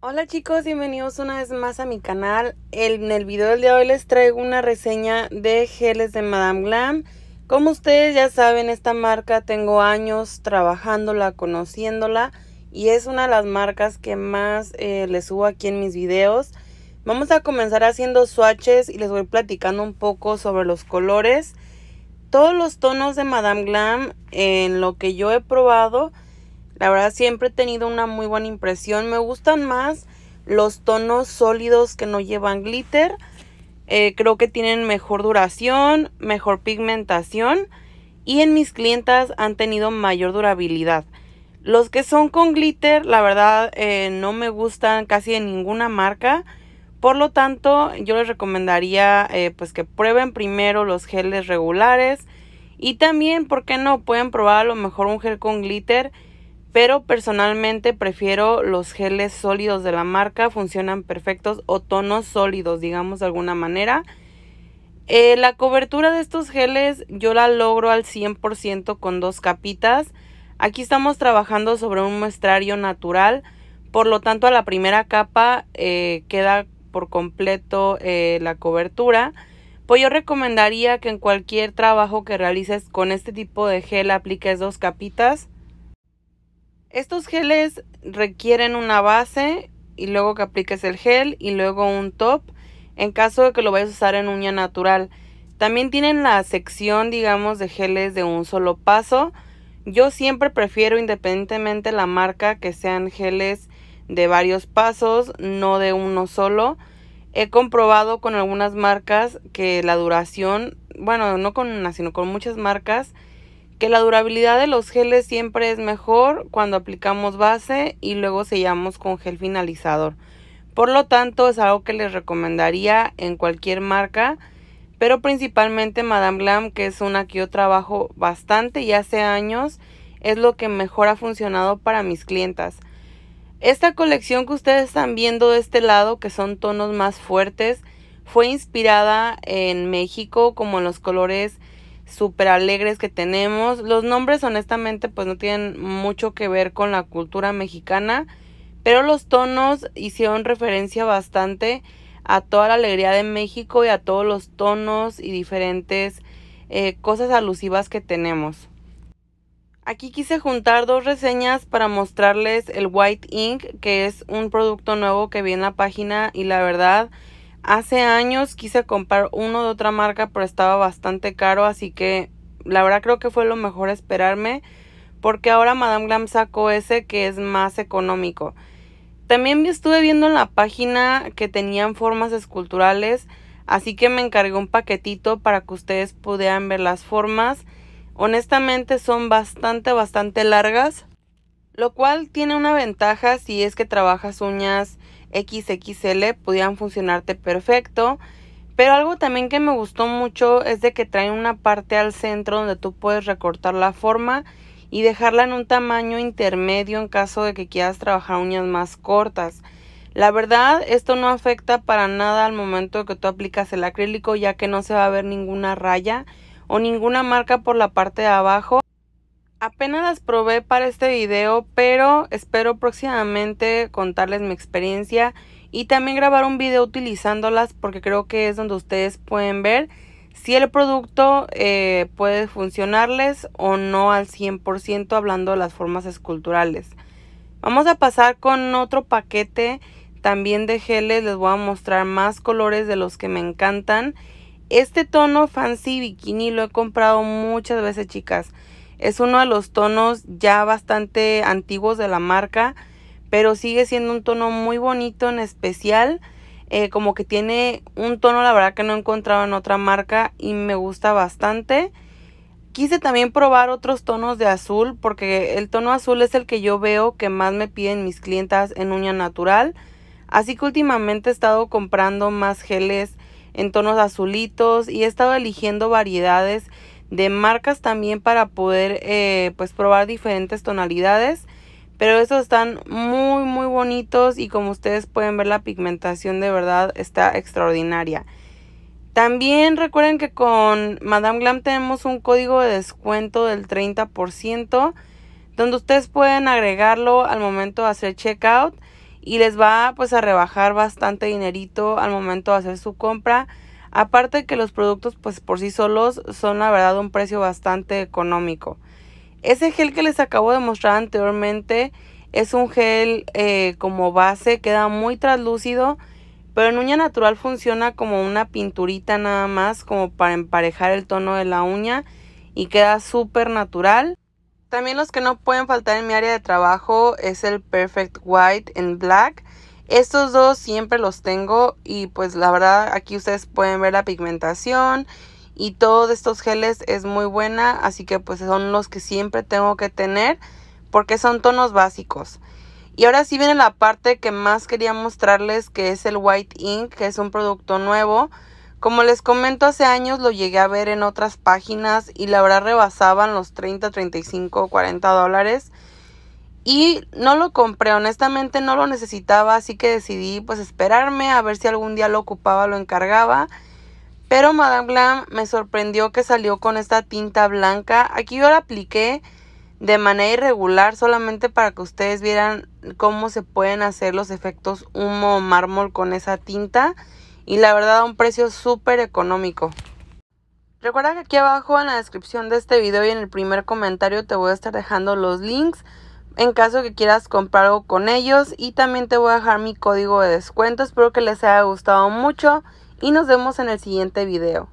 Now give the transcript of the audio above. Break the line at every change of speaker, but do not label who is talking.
Hola chicos, bienvenidos una vez más a mi canal. en el video del día de hoy les traigo una reseña de geles de Madame Glam. Como ustedes ya saben, esta marca tengo años trabajándola, conociéndola y es una de las marcas que más eh, les subo aquí en mis videos. Vamos a comenzar haciendo swatches y les voy platicando un poco sobre los colores. Todos los tonos de Madame Glam, en lo que yo he probado, la verdad siempre he tenido una muy buena impresión. Me gustan más los tonos sólidos que no llevan glitter. Eh, creo que tienen mejor duración, mejor pigmentación y en mis clientas han tenido mayor durabilidad. Los que son con glitter, la verdad, eh, no me gustan casi de ninguna marca. Por lo tanto, yo les recomendaría eh, pues que prueben primero los geles regulares. Y también, ¿por qué no? Pueden probar a lo mejor un gel con glitter pero personalmente prefiero los geles sólidos de la marca, funcionan perfectos o tonos sólidos, digamos de alguna manera. Eh, la cobertura de estos geles yo la logro al 100% con dos capitas. Aquí estamos trabajando sobre un muestrario natural, por lo tanto a la primera capa eh, queda por completo eh, la cobertura. Pues yo recomendaría que en cualquier trabajo que realices con este tipo de gel apliques dos capitas estos geles requieren una base y luego que apliques el gel y luego un top en caso de que lo vayas a usar en uña natural. También tienen la sección, digamos, de geles de un solo paso. Yo siempre prefiero, independientemente la marca, que sean geles de varios pasos, no de uno solo. He comprobado con algunas marcas que la duración, bueno, no con una, sino con muchas marcas, que la durabilidad de los geles siempre es mejor cuando aplicamos base y luego sellamos con gel finalizador. Por lo tanto, es algo que les recomendaría en cualquier marca, pero principalmente Madame Glam, que es una que yo trabajo bastante y hace años, es lo que mejor ha funcionado para mis clientas. Esta colección que ustedes están viendo de este lado, que son tonos más fuertes, fue inspirada en México como en los colores súper alegres que tenemos. Los nombres honestamente pues no tienen mucho que ver con la cultura mexicana, pero los tonos hicieron referencia bastante a toda la alegría de México y a todos los tonos y diferentes eh, cosas alusivas que tenemos. Aquí quise juntar dos reseñas para mostrarles el White Ink, que es un producto nuevo que vi en la página y la verdad Hace años quise comprar uno de otra marca, pero estaba bastante caro, así que la verdad creo que fue lo mejor esperarme, porque ahora Madame Glam sacó ese que es más económico. También estuve viendo en la página que tenían formas esculturales, así que me encargué un paquetito para que ustedes pudieran ver las formas. Honestamente son bastante, bastante largas, lo cual tiene una ventaja si es que trabajas uñas XXL pudieran funcionarte perfecto. Pero algo también que me gustó mucho es de que trae una parte al centro donde tú puedes recortar la forma y dejarla en un tamaño intermedio en caso de que quieras trabajar uñas más cortas. La verdad, esto no afecta para nada al momento que tú aplicas el acrílico ya que no se va a ver ninguna raya o ninguna marca por la parte de abajo. Apenas las probé para este video, pero espero próximamente contarles mi experiencia y también grabar un video utilizándolas porque creo que es donde ustedes pueden ver si el producto eh, puede funcionarles o no al 100% hablando de las formas esculturales. Vamos a pasar con otro paquete también de geles, les voy a mostrar más colores de los que me encantan. Este tono Fancy Bikini lo he comprado muchas veces chicas. Es uno de los tonos ya bastante antiguos de la marca, pero sigue siendo un tono muy bonito en especial. Eh, como que tiene un tono, la verdad que no he encontrado en otra marca y me gusta bastante. Quise también probar otros tonos de azul porque el tono azul es el que yo veo que más me piden mis clientas en uña natural. Así que últimamente he estado comprando más geles en tonos azulitos y he estado eligiendo variedades de marcas también para poder eh, pues probar diferentes tonalidades. Pero estos están muy muy bonitos y como ustedes pueden ver la pigmentación de verdad está extraordinaria. También recuerden que con Madame Glam tenemos un código de descuento del 30% donde ustedes pueden agregarlo al momento de hacer checkout y les va pues a rebajar bastante dinerito al momento de hacer su compra. Aparte que los productos pues por sí solos son la verdad un precio bastante económico. Ese gel que les acabo de mostrar anteriormente es un gel eh, como base, queda muy translúcido, pero en uña natural funciona como una pinturita nada más, como para emparejar el tono de la uña y queda súper natural. También los que no pueden faltar en mi área de trabajo es el Perfect White en Black. Estos dos siempre los tengo y pues la verdad aquí ustedes pueden ver la pigmentación y todos estos geles es muy buena, así que pues son los que siempre tengo que tener porque son tonos básicos. Y ahora sí viene la parte que más quería mostrarles que es el White Ink, que es un producto nuevo. Como les comento, hace años lo llegué a ver en otras páginas y la verdad rebasaban los 30, 35, 40 dólares. Y no lo compré, honestamente no lo necesitaba, así que decidí pues esperarme a ver si algún día lo ocupaba, lo encargaba. Pero Madame Glam me sorprendió que salió con esta tinta blanca. Aquí yo la apliqué de manera irregular solamente para que ustedes vieran cómo se pueden hacer los efectos humo o mármol con esa tinta. Y la verdad a un precio súper económico. Recuerda que aquí abajo en la descripción de este video y en el primer comentario te voy a estar dejando los links en caso que quieras comprar algo con ellos. Y también te voy a dejar mi código de descuento. Espero que les haya gustado mucho y nos vemos en el siguiente video.